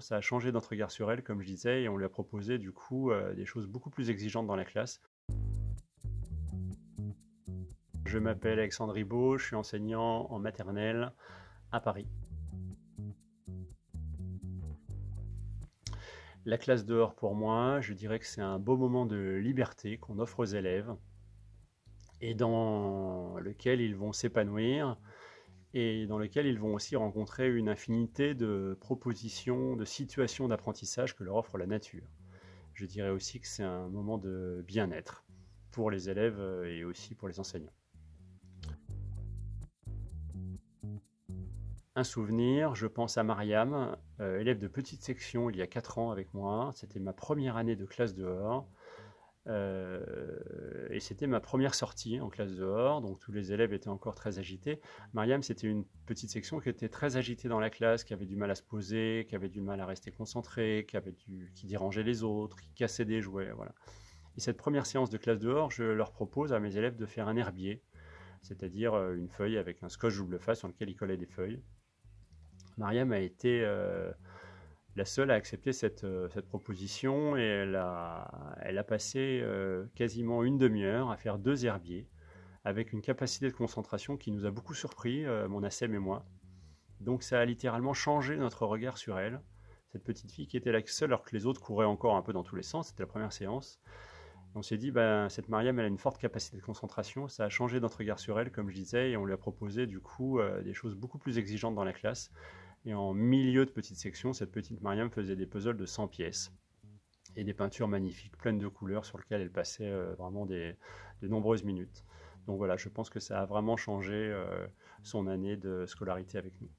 ça a changé notre sur elle, comme je disais, et on lui a proposé du coup euh, des choses beaucoup plus exigeantes dans la classe. Je m'appelle Alexandre Ribaud, je suis enseignant en maternelle à Paris. La classe dehors pour moi, je dirais que c'est un beau moment de liberté qu'on offre aux élèves et dans lequel ils vont s'épanouir, et dans lequel ils vont aussi rencontrer une infinité de propositions, de situations d'apprentissage que leur offre la nature. Je dirais aussi que c'est un moment de bien-être pour les élèves euh, et aussi pour les enseignants. un souvenir, je pense à Mariam, euh, élève de petite section il y a 4 ans avec moi. C'était ma première année de classe dehors. Euh, et c'était ma première sortie en classe dehors, donc tous les élèves étaient encore très agités. Mariam, c'était une petite section qui était très agitée dans la classe, qui avait du mal à se poser, qui avait du mal à rester concentrée, qui, dérangeait les autres, qui cassait des jouets. Voilà. Et cette première séance de classe dehors, je leur propose à mes élèves de faire un herbier, c'est-à-dire euh, une feuille avec un scotch double face sur lequel ils collaient des feuilles. Mariam a été euh, la seule à accepter euh, cette, proposition et elle a, elle a passé euh, quasiment une demi-heure à faire deux herbiers avec une capacité de concentration qui nous a beaucoup surpris, euh, mon ACM et moi. Donc ça a littéralement changé notre regard sur elle. Cette petite fille qui était la seule alors que les autres couraient encore un peu dans tous les sens, c'était la première séance. On s'est dit, ben, cette Mariam, elle a une forte capacité de concentration, ça a changé notre regard sur elle, comme je disais, et on lui a proposé du coup des choses beaucoup plus exigeantes dans la classe. Et en milieu de petite section, cette petite Mariam faisait des puzzles de 100 pièces et des peintures magnifiques, pleines de couleurs, sur lesquelles elle passait euh, vraiment des, de nombreuses minutes. Donc voilà, je pense que ça a vraiment changé euh, son année de scolarité avec nous.